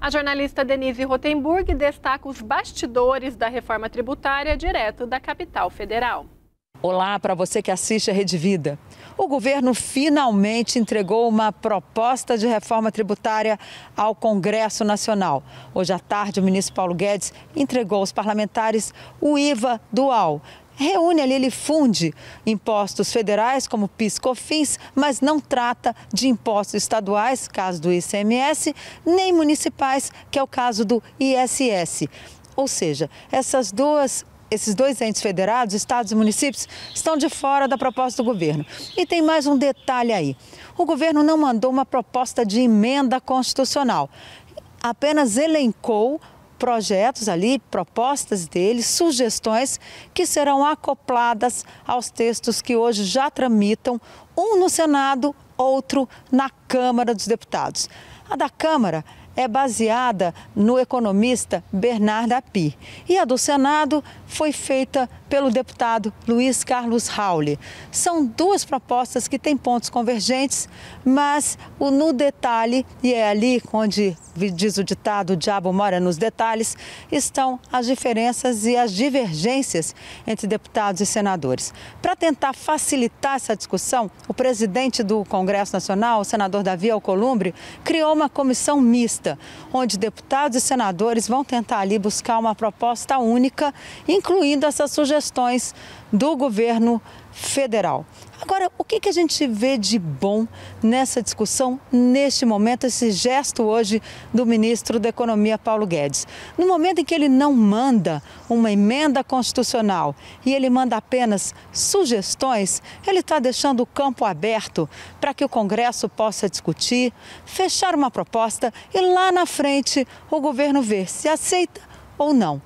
A jornalista Denise Rotenburg destaca os bastidores da reforma tributária direto da capital federal. Olá para você que assiste a Rede Vida. O governo finalmente entregou uma proposta de reforma tributária ao Congresso Nacional. Hoje à tarde, o ministro Paulo Guedes entregou aos parlamentares o IVA dual, reúne ali, ele funde impostos federais, como PIS, COFINS, mas não trata de impostos estaduais, caso do ICMS, nem municipais, que é o caso do ISS. Ou seja, essas duas esses dois entes federados, estados e municípios, estão de fora da proposta do governo. E tem mais um detalhe aí: o governo não mandou uma proposta de emenda constitucional, apenas elencou projetos ali, propostas dele, sugestões que serão acopladas aos textos que hoje já tramitam, um no Senado, outro na Câmara dos Deputados. A da Câmara é baseada no economista Bernardo Api. E a do Senado foi feita pelo deputado Luiz Carlos Rauli. São duas propostas que têm pontos convergentes, mas no detalhe, e é ali onde diz o ditado, o diabo mora nos detalhes, estão as diferenças e as divergências entre deputados e senadores. Para tentar facilitar essa discussão, o presidente do Congresso Nacional, o senador Davi Alcolumbre, criou uma comissão mista, onde deputados e senadores vão tentar ali buscar uma proposta única, incluindo essas sugestões do governo federal. Agora, o que, a gente vê de bom nessa discussão, neste momento, esse gesto hoje do ministro da Economia, Paulo Guedes? No momento em que ele não manda uma emenda constitucional e ele manda apenas sugestões, ele está deixando o campo aberto para que o Congresso possa discutir, fechar uma proposta e lá na frente o governo ver se aceita ou não.